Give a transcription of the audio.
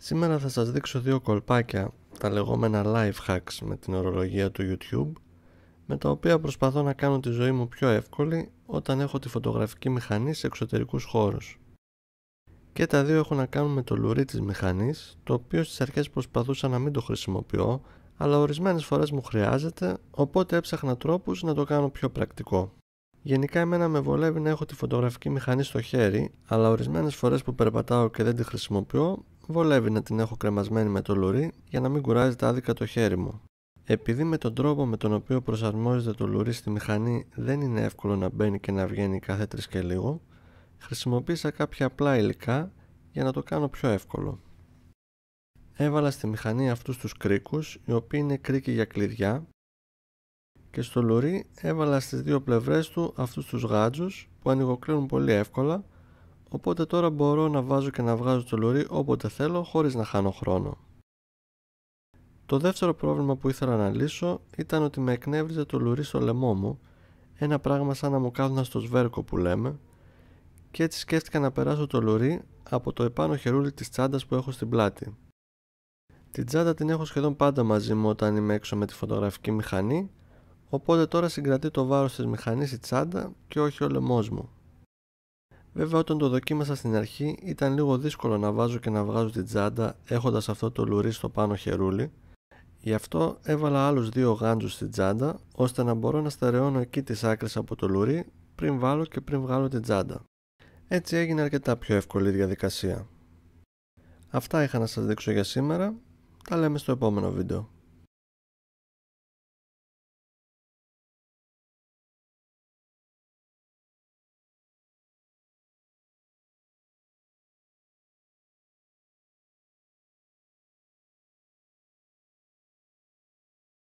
Σήμερα θα σας δείξω δύο κολπάκια, τα λεγόμενα life hacks με την ορολογία του YouTube, με τα οποία προσπαθώ να κάνω τη ζωή μου πιο εύκολη όταν έχω τη φωτογραφική μηχανή σε εξωτερικούς χώρους. Και τα δύο έχουν να κάνουν με το λουρί της μηχανής, το οποίο στις αρχές προσπαθούσα να μην το χρησιμοποιώ, αλλά ορισμένες φορές μου χρειάζεται, οπότε έψαχνα τρόπους να το κάνω πιο πρακτικό. Γενικά εμένα με βολεύει να έχω τη φωτογραφική μηχανή στο χέρι, αλλά ορισμένες φορές που περπατάω και δεν τη χρησιμοποιώ, Βολεύει να την έχω κρεμασμένη με το λουρί για να μην κουράζεται άδικα το χέρι μου. Επειδή με τον τρόπο με τον οποίο προσαρμόζεται το λουρί στη μηχανή δεν είναι εύκολο να μπαίνει και να βγαίνει κάθε τρεις και λίγο, χρησιμοποίησα κάποια απλά υλικά για να το κάνω πιο εύκολο. Έβαλα στη μηχανή αυτούς τους κρίκους, οι οποίοι είναι κρίκοι για κλειδιά, και στο λουρί έβαλα στις δύο πλευρές του αυτούς τους γάντζους που ανοιγοκλίνουν πολύ εύκολα οπότε τώρα μπορώ να βάζω και να βγάζω το λουρί όποτε θέλω χωρίς να χάνω χρόνο. Το δεύτερο πρόβλημα που ήθελα να λύσω ήταν ότι με εκνεύριζε το λουρί στο λαιμό μου, ένα πράγμα σαν να μου κάθουν στο σβέρκο που λέμε, και έτσι σκέφτηκα να περάσω το λουρί από το επάνω χερούλι της τσάντας που έχω στην πλάτη. Την τσάντα την έχω σχεδόν πάντα μαζί μου όταν είμαι έξω με τη φωτογραφική μηχανή, οπότε τώρα συγκρατεί το βάρος της μηχανής η τσάντα και όχι ο λαιμός μου. Βέβαια όταν το δοκίμασα στην αρχή ήταν λίγο δύσκολο να βάζω και να βγάζω την τσάντα έχοντας αυτό το λουρί στο πάνω χερούλι γι' αυτό έβαλα άλλους δύο γάντζους στην τσάντα ώστε να μπορώ να στερεώνω εκεί τις άκρες από το λουρί πριν βάλω και πριν βγάλω την τσάντα. Έτσι έγινε αρκετά πιο εύκολη διαδικασία. Αυτά είχα να σας δείξω για σήμερα. Τα λέμε στο επόμενο βίντεο.